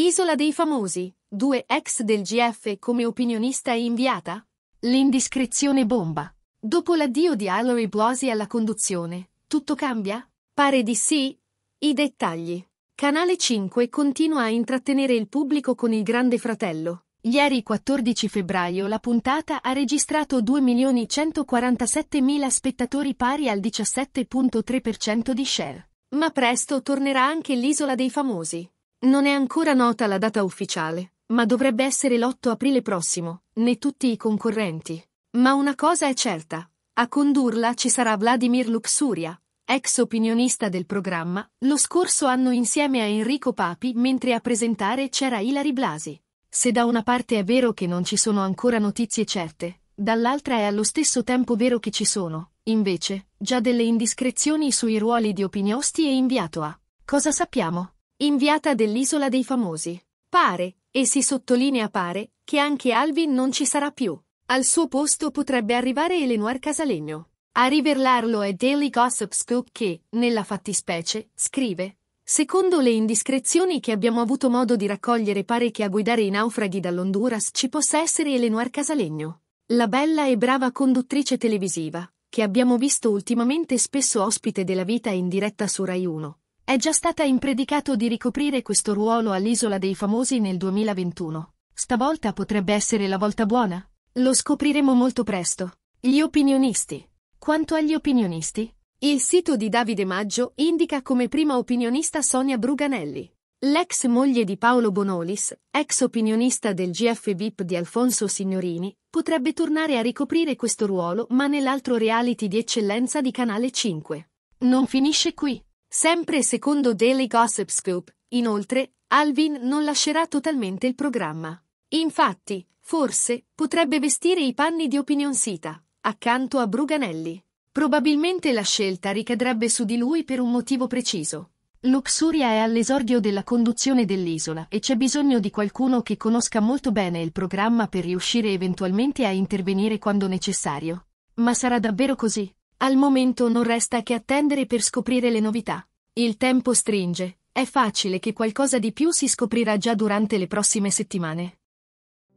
Isola dei famosi, due ex del GF come opinionista e inviata? L'indiscrezione bomba. Dopo l'addio di Hallory Blosi alla conduzione, tutto cambia? Pare di sì. I dettagli. Canale 5 continua a intrattenere il pubblico con il Grande Fratello. Ieri 14 febbraio la puntata ha registrato 2.147.000 spettatori pari al 17.3% di share. Ma presto tornerà anche l'Isola dei Famosi. Non è ancora nota la data ufficiale, ma dovrebbe essere l'8 aprile prossimo, né tutti i concorrenti. Ma una cosa è certa, a condurla ci sarà Vladimir Luxuria, ex opinionista del programma, lo scorso anno insieme a Enrico Papi mentre a presentare c'era Ilari Blasi. Se da una parte è vero che non ci sono ancora notizie certe, dall'altra è allo stesso tempo vero che ci sono, invece, già delle indiscrezioni sui ruoli di opiniosti e inviato a. Cosa sappiamo? inviata dell'Isola dei Famosi. Pare, e si sottolinea pare, che anche Alvin non ci sarà più. Al suo posto potrebbe arrivare Eleanor Casalegno. A rivelarlo è Daily Gossip Scoop che, nella fattispecie, scrive Secondo le indiscrezioni che abbiamo avuto modo di raccogliere pare che a guidare i naufraghi dall'Honduras ci possa essere Eleanor Casalegno, la bella e brava conduttrice televisiva, che abbiamo visto ultimamente spesso ospite della vita in diretta su Rai 1, è già stata impredicato di ricoprire questo ruolo all'Isola dei Famosi nel 2021. Stavolta potrebbe essere la volta buona? Lo scopriremo molto presto. Gli opinionisti. Quanto agli opinionisti, il sito di Davide Maggio indica come prima opinionista Sonia Bruganelli. L'ex moglie di Paolo Bonolis, ex opinionista del GF VIP di Alfonso Signorini, potrebbe tornare a ricoprire questo ruolo ma nell'altro reality di eccellenza di Canale 5. Non finisce qui. Sempre secondo Daily Gossip Scoop, inoltre, Alvin non lascerà totalmente il programma. Infatti, forse, potrebbe vestire i panni di Opinion Sita, accanto a Bruganelli. Probabilmente la scelta ricadrebbe su di lui per un motivo preciso. Luxuria è all'esordio della conduzione dell'isola e c'è bisogno di qualcuno che conosca molto bene il programma per riuscire eventualmente a intervenire quando necessario. Ma sarà davvero così? Al momento non resta che attendere per scoprire le novità. Il tempo stringe, è facile che qualcosa di più si scoprirà già durante le prossime settimane.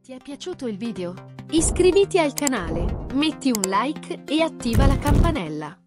Ti è piaciuto il video? Iscriviti al canale, metti un like e attiva la campanella.